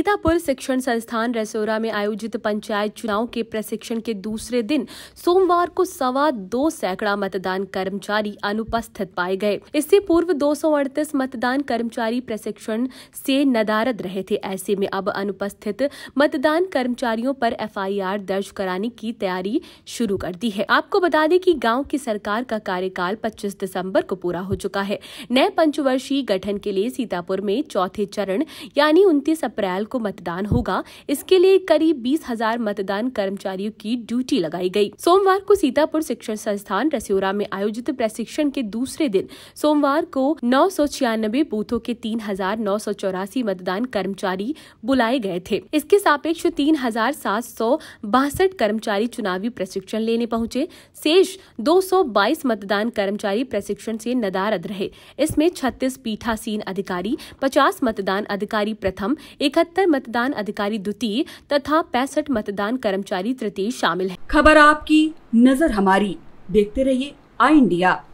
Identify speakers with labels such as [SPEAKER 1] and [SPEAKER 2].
[SPEAKER 1] सीतापुर शिक्षण संस्थान रसोरा में आयोजित पंचायत चुनाव के प्रशिक्षण के दूसरे दिन सोमवार को सवा दो सैकड़ा मतदान कर्मचारी अनुपस्थित पाए गए इससे पूर्व दो मतदान कर्मचारी प्रशिक्षण से नदारद रहे थे ऐसे में अब अनुपस्थित मतदान कर्मचारियों पर एफआईआर दर्ज कराने की तैयारी शुरू कर दी है आपको बता दें कि गांव की सरकार का कार्यकाल 25 दिसंबर को पूरा हो चुका है नए पंचवर्षीय गठन के लिए सीतापुर में चौथे चरण यानी 29 अप्रैल को मतदान होगा इसके लिए करीब बीस हजार मतदान कर्मचारियों की ड्यूटी लगाई गई सोमवार को सीतापुर शिक्षण संस्थान रसियोरा में आयोजित प्रशिक्षण के दूसरे दिन सोमवार को नौ बूथों के तीन मतदान कर्मचारी बुलाए गए थे इसके सापेक्ष तीन कर्मचारी चुनावी प्रशिक्षण लेने पहुंचे शेष 222 मतदान कर्मचारी प्रशिक्षण से नदारद रहे इसमें 36 पीठासीन अधिकारी 50 मतदान अधिकारी प्रथम इकहत्तर सतहत्तर मतदान अधिकारी द्वितीय तथा पैंसठ मतदान कर्मचारी तृतीय शामिल है खबर आपकी नजर हमारी देखते रहिए आई इंडिया